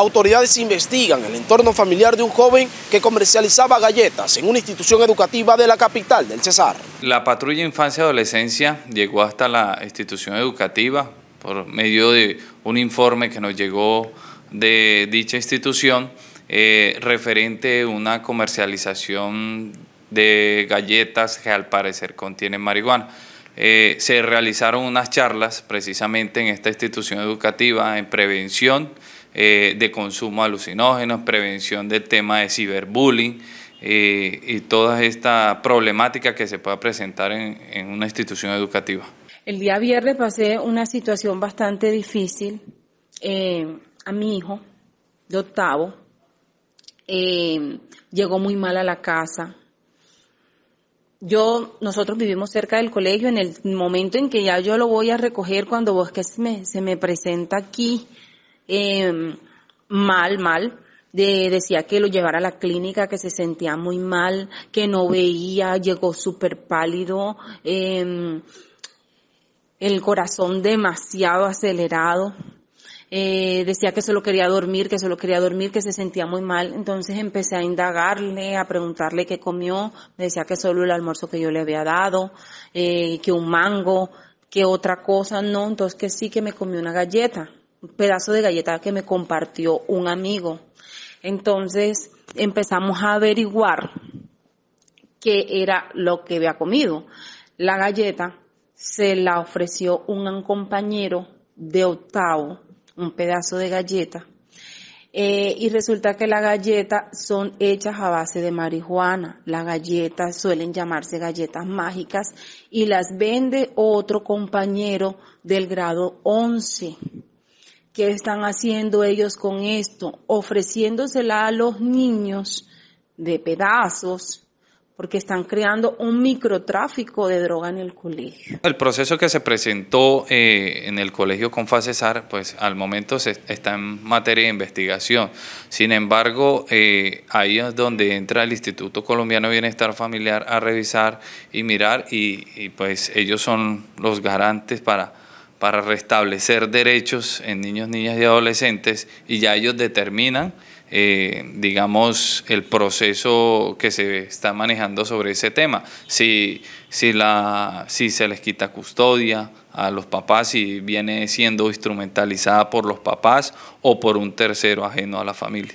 autoridades investigan el entorno familiar de un joven que comercializaba galletas en una institución educativa de la capital del Cesar. La patrulla infancia-adolescencia llegó hasta la institución educativa por medio de un informe que nos llegó de dicha institución eh, referente a una comercialización de galletas que al parecer contienen marihuana. Eh, se realizaron unas charlas precisamente en esta institución educativa en prevención eh, de consumo de alucinógenos, prevención del tema de ciberbullying eh, y toda esta problemática que se pueda presentar en, una institución educativa. El día viernes pasé una situación bastante difícil eh, a mi hijo de octavo. llegó muy mal a la casa, yo, nosotros vivimos cerca del colegio, en el momento en que ya yo lo voy a recoger, cuando vos que se me presenta aquí, Em, mal, mal. De, decía que lo llevara a la clínica, que se sentía muy mal, que no veía, llegó súper pálido, em, el corazón demasiado acelerado. Eh, decía que solo quería dormir, que solo quería dormir, que se sentía muy mal. Entonces empecé a indagarle, a preguntarle qué comió. decía que solo el almuerzo que yo le había dado, eh, que un mango, que otra cosa, no. Entonces que sí que me comió una galleta. Un pedazo de galleta que me compartió un amigo. Entonces empezamos a averiguar qué era lo que había comido. La galleta se la ofreció un compañero de octavo, un pedazo de galleta. Eh, y resulta que las galletas son hechas a base de marihuana. Las galletas suelen llamarse galletas mágicas y las vende otro compañero del grado 11 ¿Qué están haciendo ellos con esto? Ofreciéndosela a los niños de pedazos porque están creando un microtráfico de droga en el colegio. El proceso que se presentó eh, en el colegio con Facesar, pues al momento se está en materia de investigación. Sin embargo, eh, ahí es donde entra el Instituto Colombiano de Bienestar Familiar a revisar y mirar, y pues ellos son los garantes para para restablecer derechos en niños, niñas y adolescentes y ya ellos determinan, eh, digamos, el proceso que se está manejando sobre ese tema. Si, la, si se les quita custodia a los papás, si viene siendo instrumentalizada por los papás o por un tercero ajeno a la familia.